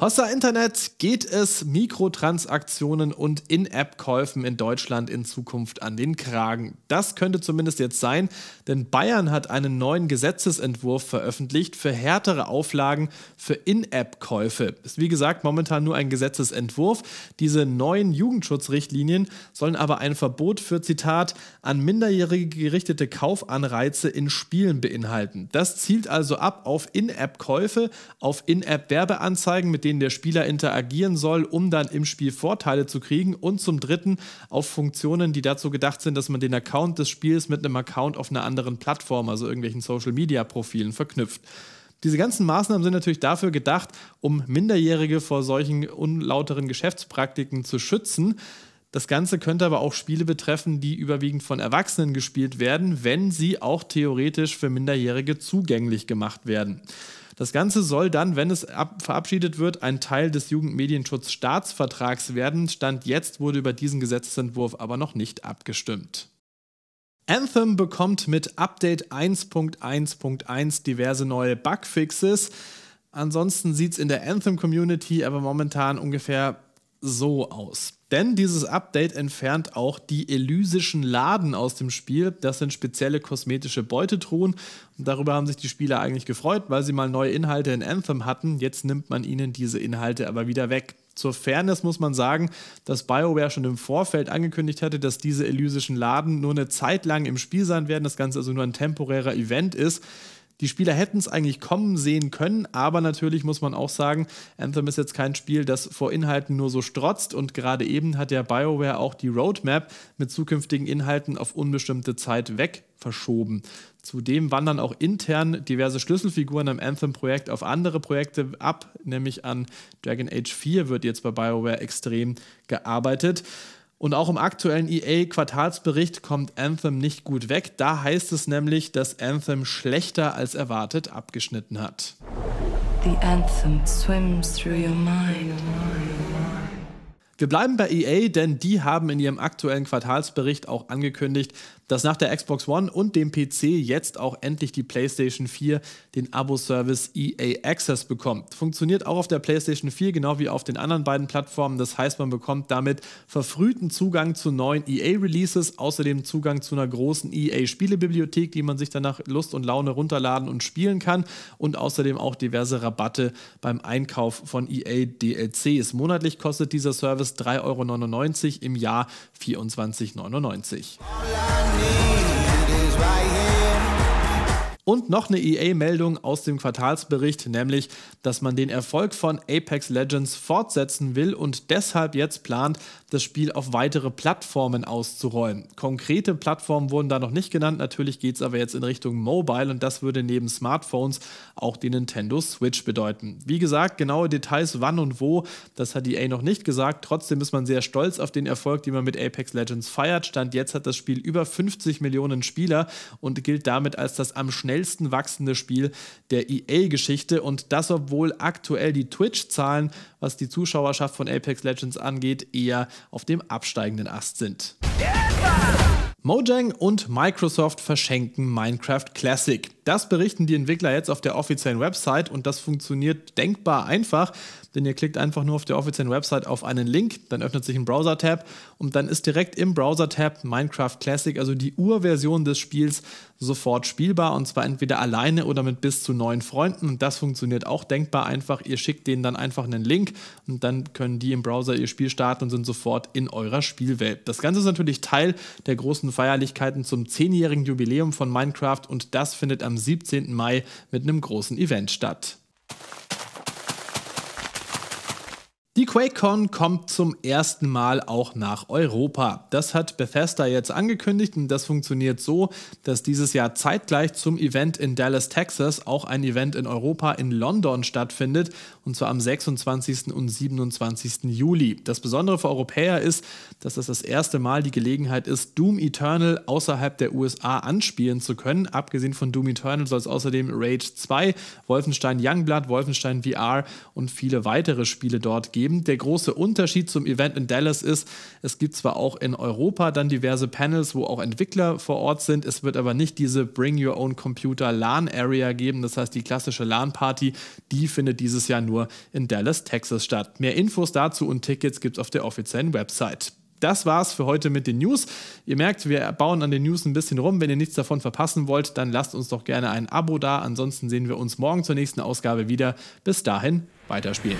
Hossa Internet geht es Mikrotransaktionen und In-App-Käufen in Deutschland in Zukunft an den Kragen. Das könnte zumindest jetzt sein, denn Bayern hat einen neuen Gesetzesentwurf veröffentlicht für härtere Auflagen für In-App-Käufe. Ist wie gesagt momentan nur ein Gesetzesentwurf. Diese neuen Jugendschutzrichtlinien sollen aber ein Verbot für Zitat an Minderjährige gerichtete Kaufanreize in Spielen beinhalten. Das zielt also ab auf In-App-Käufe, auf In-App-Werbeanzeigen, mit denen denen der Spieler interagieren soll, um dann im Spiel Vorteile zu kriegen. Und zum dritten auf Funktionen, die dazu gedacht sind, dass man den Account des Spiels mit einem Account auf einer anderen Plattform, also irgendwelchen Social-Media-Profilen, verknüpft. Diese ganzen Maßnahmen sind natürlich dafür gedacht, um Minderjährige vor solchen unlauteren Geschäftspraktiken zu schützen. Das Ganze könnte aber auch Spiele betreffen, die überwiegend von Erwachsenen gespielt werden, wenn sie auch theoretisch für Minderjährige zugänglich gemacht werden. Das Ganze soll dann, wenn es verabschiedet wird, ein Teil des Jugendmedienschutzstaatsvertrags werden. Stand jetzt wurde über diesen Gesetzentwurf aber noch nicht abgestimmt. Anthem bekommt mit Update 1.1.1 diverse neue Bugfixes. Ansonsten sieht es in der Anthem-Community aber momentan ungefähr so aus. Denn dieses Update entfernt auch die elysischen Laden aus dem Spiel. Das sind spezielle kosmetische Beutetruhen. darüber haben sich die Spieler eigentlich gefreut, weil sie mal neue Inhalte in Anthem hatten. Jetzt nimmt man ihnen diese Inhalte aber wieder weg. Zur Fairness muss man sagen, dass BioWare schon im Vorfeld angekündigt hatte, dass diese elysischen Laden nur eine Zeit lang im Spiel sein werden, das Ganze also nur ein temporärer Event ist die Spieler hätten es eigentlich kommen sehen können, aber natürlich muss man auch sagen, Anthem ist jetzt kein Spiel, das vor Inhalten nur so strotzt und gerade eben hat ja BioWare auch die Roadmap mit zukünftigen Inhalten auf unbestimmte Zeit weg verschoben. Zudem wandern auch intern diverse Schlüsselfiguren am Anthem-Projekt auf andere Projekte ab, nämlich an Dragon Age 4 wird jetzt bei BioWare extrem gearbeitet. Und auch im aktuellen EA-Quartalsbericht kommt Anthem nicht gut weg. Da heißt es nämlich, dass Anthem schlechter als erwartet abgeschnitten hat. The anthem swims through your mind. Wir bleiben bei EA, denn die haben in ihrem aktuellen Quartalsbericht auch angekündigt, dass nach der Xbox One und dem PC jetzt auch endlich die PlayStation 4 den Abo-Service EA Access bekommt. Funktioniert auch auf der PlayStation 4 genau wie auf den anderen beiden Plattformen. Das heißt, man bekommt damit verfrühten Zugang zu neuen EA-Releases, außerdem Zugang zu einer großen EA-Spielebibliothek, die man sich dann nach Lust und Laune runterladen und spielen kann und außerdem auch diverse Rabatte beim Einkauf von EA DLCs. Monatlich kostet dieser Service Jahres 3,99 Euro, im Jahr 24,99 Euro. Und noch eine EA-Meldung aus dem Quartalsbericht, nämlich, dass man den Erfolg von Apex Legends fortsetzen will und deshalb jetzt plant, das Spiel auf weitere Plattformen auszurollen. Konkrete Plattformen wurden da noch nicht genannt, natürlich geht es aber jetzt in Richtung Mobile und das würde neben Smartphones auch die Nintendo Switch bedeuten. Wie gesagt, genaue Details wann und wo, das hat EA noch nicht gesagt, trotzdem ist man sehr stolz auf den Erfolg, den man mit Apex Legends feiert. Stand jetzt hat das Spiel über 50 Millionen Spieler und gilt damit als das am schnellsten schnellsten wachsende Spiel der EA-Geschichte und das, obwohl aktuell die Twitch-Zahlen, was die Zuschauerschaft von Apex Legends angeht, eher auf dem absteigenden Ast sind. Yeah! Mojang und Microsoft verschenken Minecraft Classic. Das berichten die Entwickler jetzt auf der offiziellen Website und das funktioniert denkbar einfach, denn ihr klickt einfach nur auf der offiziellen Website auf einen Link, dann öffnet sich ein Browser-Tab und dann ist direkt im Browser-Tab Minecraft Classic, also die Urversion des Spiels, sofort spielbar und zwar entweder alleine oder mit bis zu neun Freunden und das funktioniert auch denkbar einfach. Ihr schickt denen dann einfach einen Link und dann können die im Browser ihr Spiel starten und sind sofort in eurer Spielwelt. Das Ganze ist natürlich Teil der großen Feierlichkeiten zum zehnjährigen Jubiläum von Minecraft und das findet am 17. Mai mit einem großen Event statt. QuakeCon kommt zum ersten Mal auch nach Europa. Das hat Bethesda jetzt angekündigt und das funktioniert so, dass dieses Jahr zeitgleich zum Event in Dallas, Texas auch ein Event in Europa in London stattfindet und zwar am 26. und 27. Juli. Das Besondere für Europäer ist, dass das das erste Mal die Gelegenheit ist, Doom Eternal außerhalb der USA anspielen zu können. Abgesehen von Doom Eternal soll es außerdem Rage 2, Wolfenstein Youngblood, Wolfenstein VR und viele weitere Spiele dort geben der große Unterschied zum Event in Dallas ist, es gibt zwar auch in Europa dann diverse Panels, wo auch Entwickler vor Ort sind, es wird aber nicht diese Bring Your Own Computer LAN Area geben, das heißt die klassische LAN Party, die findet dieses Jahr nur in Dallas, Texas statt. Mehr Infos dazu und Tickets gibt es auf der offiziellen Website. Das war's für heute mit den News. Ihr merkt, wir bauen an den News ein bisschen rum. Wenn ihr nichts davon verpassen wollt, dann lasst uns doch gerne ein Abo da. Ansonsten sehen wir uns morgen zur nächsten Ausgabe wieder. Bis dahin, weiterspielen.